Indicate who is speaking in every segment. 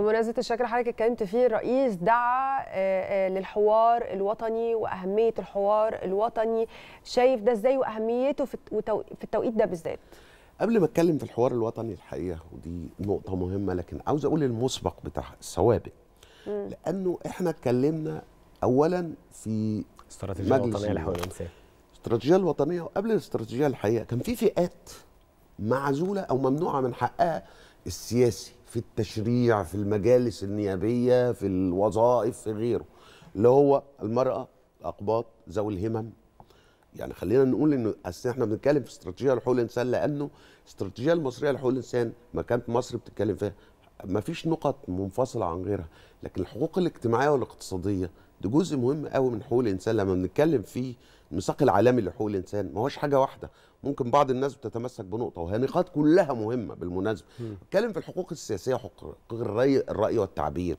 Speaker 1: بمناسبه الشكل حضرتك اتكلمت فيه الرئيس دعا آه، آه، للحوار الوطني واهميه الحوار الوطني شايف ده ازاي واهميته في التوقيت ده بالذات قبل ما اتكلم في الحوار الوطني الحقيقه ودي نقطه مهمه لكن عاوز اقول المسبق بتاع السوابق لانه احنا اتكلمنا اولا في استراتيجيه وطنيه للحوار الانساني استراتيجيه الوطنيه وقبل الاستراتيجيه الحقيقه كان في فئات معزوله او ممنوعه من حقها السياسي في التشريع في المجالس النيابيه في الوظائف في غيره اللي هو المراه الاقباط ذوي الهمم يعني خلينا نقول ان اصل احنا بنتكلم في استراتيجيه لحقوق الانسان لانه الاستراتيجيه المصريه لحقوق الانسان ما كانت مصر بتتكلم فيها ما فيش نقط منفصله عن غيرها لكن الحقوق الاجتماعيه والاقتصاديه ده جزء مهم قوي من حقوق الانسان لما بنتكلم في الميثاق العالمي لحقوق الانسان ما هوش حاجه واحده ممكن بعض الناس بتتمسك بنقطه وهي نقاط كلها مهمه بالمناسبه بتكلم في الحقوق السياسيه حقوق الراي, الرأي والتعبير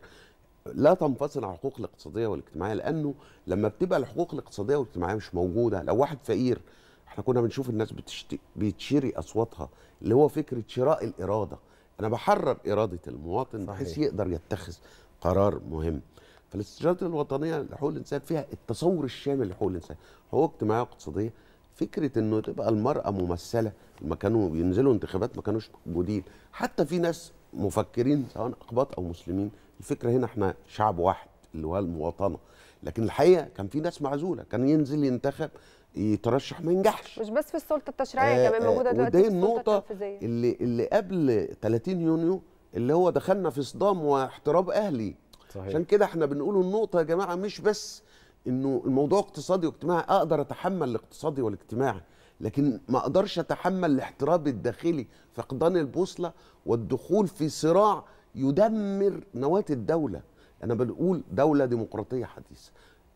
Speaker 1: لا تنفصل عن الحقوق الاقتصاديه والاجتماعيه لانه لما بتبقى الحقوق الاقتصاديه والاجتماعيه مش موجوده لو واحد فقير احنا كنا بنشوف الناس بتشتري بتشيري اصواتها اللي هو فكره شراء الاراده انا بحرر اراده المواطن بحيث يقدر يتخذ قرار مهم فالاستشارات الوطنيه لحقوق الانسان فيها التصور الشامل لحقوق الانسان حقوق اجتماعيه واقتصاديه فكره انه تبقى المراه ممثله لما كانوا بينزلوا انتخابات ما كانوش موجودين حتى في ناس مفكرين سواء اقباط او مسلمين الفكره هنا احنا شعب واحد اللي هو المواطنه لكن الحقيقه كان في ناس معزوله كان ينزل ينتخب يترشح ما ينجحش مش بس في السلطه التشريعيه آه كمان موجوده آه، دلوقتي ودي النقطه اللي اللي قبل 30 يونيو اللي هو دخلنا في صدام واحتراب اهلي صحيح. عشان كده احنا بنقول النقطه يا جماعه مش بس انه الموضوع اقتصادي واجتماعي اقدر اتحمل الاقتصادي والاجتماعي لكن ما اقدرش اتحمل الاحتراب الداخلي فقدان البوصله والدخول في صراع يدمر نواه الدوله انا بنقول دوله ديمقراطيه حديثه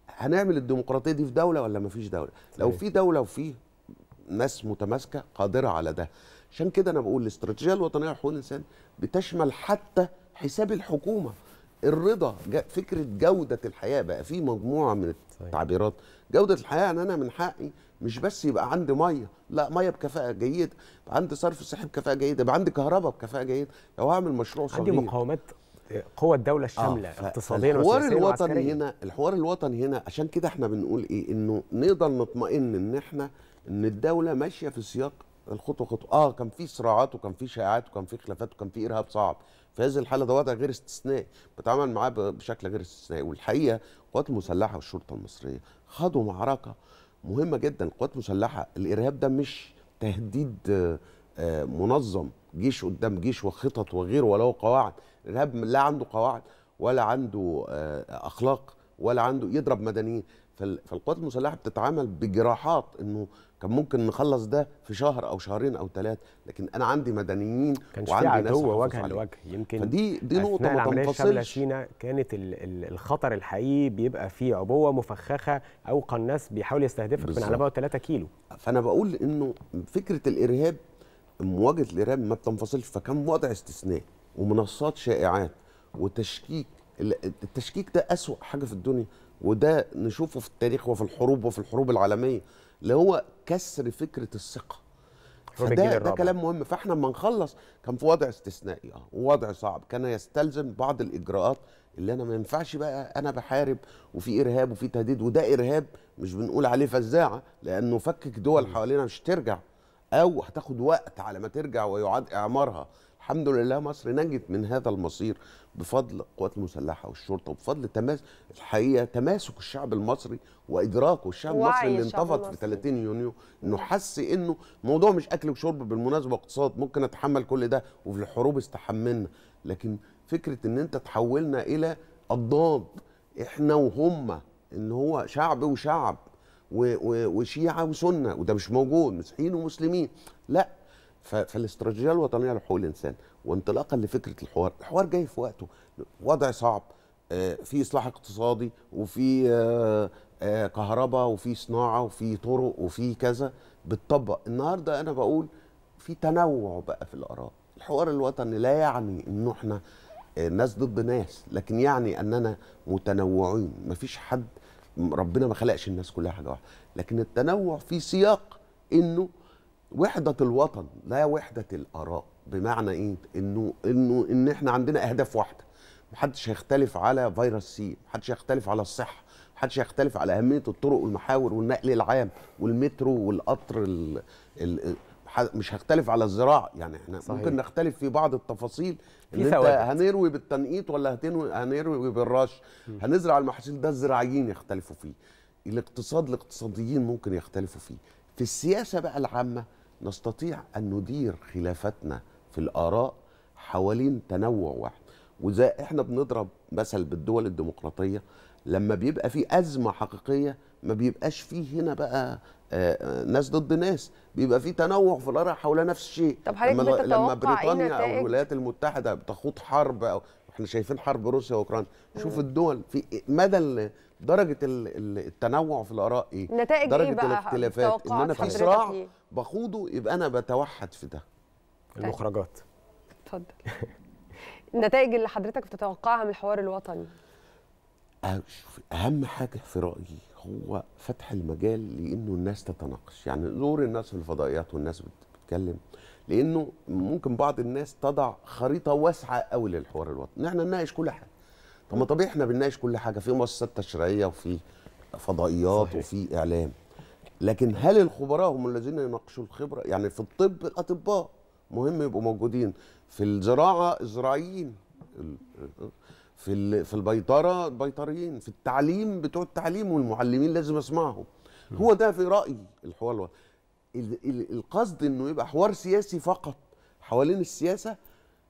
Speaker 1: هنعمل الديمقراطيه دي في دوله ولا ما فيش دوله صحيح. لو في دوله وفي ناس متماسكه قادره على ده عشان كده انا بقول الاستراتيجيه الوطنيه لحقوق الانسان بتشمل حتى حساب الحكومه الرضا فكره جوده الحياه بقى في مجموعه من التعبيرات جوده الحياه ان يعني انا من حقي مش بس يبقى عندي ميه لا ميه بكفاءه جيده يبقى عندي صرف صحي بكفاءه جيده يبقى عندي كهرباء بكفاءه جيده لو هعمل مشروع صغير عندي مقاومات قوى الدوله آه، الشامله آه اقتصاديا الحوار الوطني هنا الحوار الوطني هنا عشان كده احنا بنقول ايه انه نقدر نطمئن ان احنا ان الدوله ماشيه في سياق الخطوه خطوه اه كان في صراعات وكان في شائعات وكان في خلافات وكان في ارهاب صعب في هذه الحاله ده وضع غير استثنائي بتعامل معاه بشكل غير استثنائي والحقيقه القوات المسلحه والشرطه المصريه خاضوا معركه مهمه جدا القوات المسلحه الارهاب ده مش تهديد آه، منظم جيش قدام جيش وخطط وغيره ولا هو قواعد الارهاب لا عنده قواعد ولا عنده آه، اخلاق ولا عنده يضرب مدنيين فالقوات المسلحه بتتعامل بجراحات انه كان ممكن نخلص ده في شهر او شهرين او ثلاثه لكن انا عندي مدنيين وعندي في عدو وجها لوجه يمكن فدي دي نقطه ما تنفصلش سينا كانت الخطر الحقيقي بيبقى فيه عبوه مفخخه او قناص بيحاول يستهدفك من على بعد 3 كيلو فانا بقول انه فكره الارهاب مواجهه الارهاب ما بتنفصلش فكان وضع استثناء ومنصات شائعات وتشكيك التشكيك ده اسوأ حاجه في الدنيا وده نشوفه في التاريخ وفي الحروب وفي الحروب العالميه اللي هو كسر فكره الثقه
Speaker 2: فده ده كلام
Speaker 1: مهم فاحنا لما نخلص كان في وضع استثنائي اه ووضع صعب كان يستلزم بعض الاجراءات اللي انا ما ينفعش بقى انا بحارب وفي ارهاب وفي تهديد وده ارهاب مش بنقول عليه فزاعه لانه فكك دول حوالينا مش ترجع او هتاخد وقت على ما ترجع ويعاد اعمارها الحمد لله مصر نجت من هذا المصير بفضل القوات المسلحه والشرطه وبفضل تماس الحقيقه تماسك الشعب المصري وادراكه الشعب المصري اللي انتفض في 30 يونيو انه حس انه موضوع مش اكل وشرب بالمناسبه اقتصاد ممكن اتحمل كل ده وفي الحروب استحملنا لكن فكره ان انت تحولنا الى الضاد احنا وهم ان هو شعب وشعب وشيعه وسنه وده مش موجود مسيحيين ومسلمين لا فالاستراتيجيه الوطنيه لحقوق الانسان وانطلاقا لفكره الحوار، الحوار جاي في وقته، وضع صعب آه، في اصلاح اقتصادي وفي آه، آه، كهرباء وفي صناعه وفي طرق وفي كذا بتطبق، النهارده انا بقول في تنوع بقى في الاراء، الحوار الوطني لا يعني ان احنا ناس ضد ناس، لكن يعني اننا متنوعين، مفيش حد ربنا ما خلقش الناس كلها حاجه واحده، لكن التنوع في سياق انه وحده الوطن لا وحده الاراء بمعنى ايه انه انه ان احنا عندنا اهداف واحده محدش هيختلف على فيروس سي محدش هيختلف على الصحه محدش هيختلف على اهميه الطرق والمحاور والنقل العام والمترو والقطر ال... ال... مش هختلف على الزراعه يعني احنا صحيح. ممكن نختلف في بعض التفاصيل ان انت هنروي بالتنقيط ولا هتنوي هنروي بالرش هنزرع المحاصيل ده الزراعيين يختلفوا فيه الاقتصاد الاقتصاديين ممكن يختلفوا فيه في السياسه بقى العامه نستطيع أن ندير خلافاتنا في الآراء حوالين تنوع واحد وزي احنا بنضرب مثل بالدول الديمقراطية لما بيبقى في أزمة حقيقية ما بيبقاش فيه هنا بقى آه، آه، ناس ضد ناس بيبقى في تنوع في الاراء حول نفس الشيء طب لما, إيه لما بريطانيا او الولايات المتحده بتخوض حرب او احنا شايفين حرب روسيا واوكرانيا شوف الدول في مدى درجه التنوع في الاراء ايه نتائج إيه درجة ايه بقى الاختلافات ان انا في صراع إيه؟ بخوضه يبقى انا بتوحد في ده طيب. المخرجات اتفضل النتائج اللي حضرتك بتتوقعها من الحوار الوطني أه، اهم حاجه في رايي هو فتح المجال لانه الناس تتناقش يعني دور الناس في الفضائيات والناس بتتكلم لانه ممكن بعض الناس تضع خريطه واسعه قوي للحوار الوطني احنا نناقش كل حاجه طب ما طبيعي احنا بنناقش كل حاجه في مؤسسات تشريعيه وفي فضائيات صحيح. وفي اعلام لكن هل الخبراء هم الذين يناقشوا الخبره يعني في الطب الاطباء مهم يبقوا موجودين في الزراعه الزراعيين في في البيطره البيطريين في التعليم بتوع التعليم والمعلمين لازم اسمعهم هو ده في رايي الحوار الوطني القصد انه يبقى حوار سياسي فقط حوالين السياسه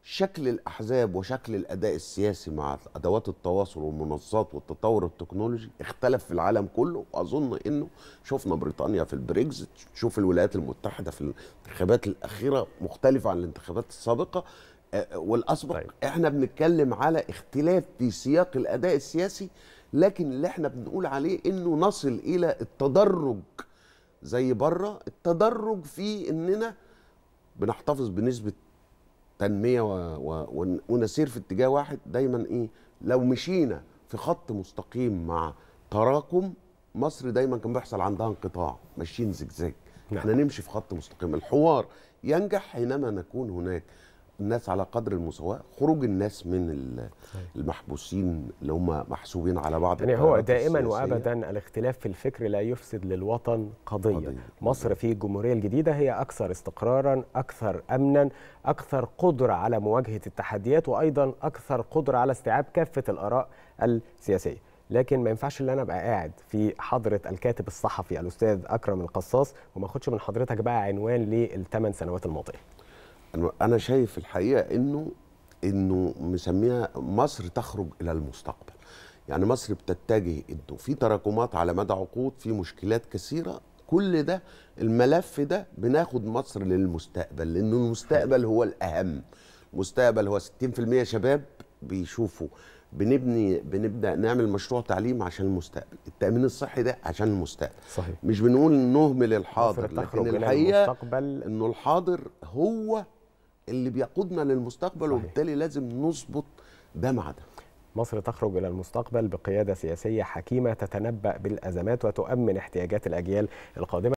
Speaker 1: شكل الاحزاب وشكل الاداء السياسي مع ادوات التواصل والمنصات والتطور التكنولوجي اختلف في العالم كله واظن انه شفنا بريطانيا في البريكزت شوف الولايات المتحده في الانتخابات الاخيره مختلفه عن الانتخابات السابقه آه، آه، والاسبق طيب. احنا بنتكلم على اختلاف في سياق الاداء السياسي لكن اللي احنا بنقول عليه انه نصل الى التدرج زي بره التدرج في اننا بنحتفظ بنسبه تنميه و... و... ونسير في اتجاه واحد دايما ايه لو مشينا في خط مستقيم مع تراكم مصر دايما كان بيحصل عندها انقطاع ماشيين زجزاج نعم. احنا نمشي في خط مستقيم الحوار ينجح حينما نكون هناك الناس على قدر المساواه خروج الناس من المحبوسين اللي هم محسوبين على بعض يعني هو دائما السياسية. وابدا الاختلاف في الفكر لا يفسد للوطن قضيه, قضية. مصر في الجمهوريه الجديده هي اكثر استقرارا اكثر امنا اكثر قدره على مواجهه التحديات وايضا اكثر قدره على استيعاب كافه الاراء السياسيه لكن ما ينفعش ان انا ابقى قاعد في حضره الكاتب الصحفي الاستاذ اكرم القصاص وما اخدش من حضرتك بقى عنوان للثمان سنوات الماضيه انا شايف الحقيقه انه انه مسميها مصر تخرج الى المستقبل يعني مصر بتتجه انه في تراكمات على مدى عقود في مشكلات كثيره كل ده الملف ده بناخد مصر للمستقبل لانه المستقبل هو الاهم المستقبل هو 60% شباب بيشوفوا بنبني بنبدا نعمل مشروع تعليم عشان المستقبل التامين الصحي ده عشان المستقبل صحيح مش بنقول نهمل الحاضر لكن الحقيقه انه الحاضر هو اللي بيقودنا للمستقبل صحيح. وبالتالي لازم نظبط ده مع ده مصر تخرج إلى المستقبل بقيادة سياسية حكيمة تتنبأ بالأزمات وتؤمن احتياجات الأجيال القادمة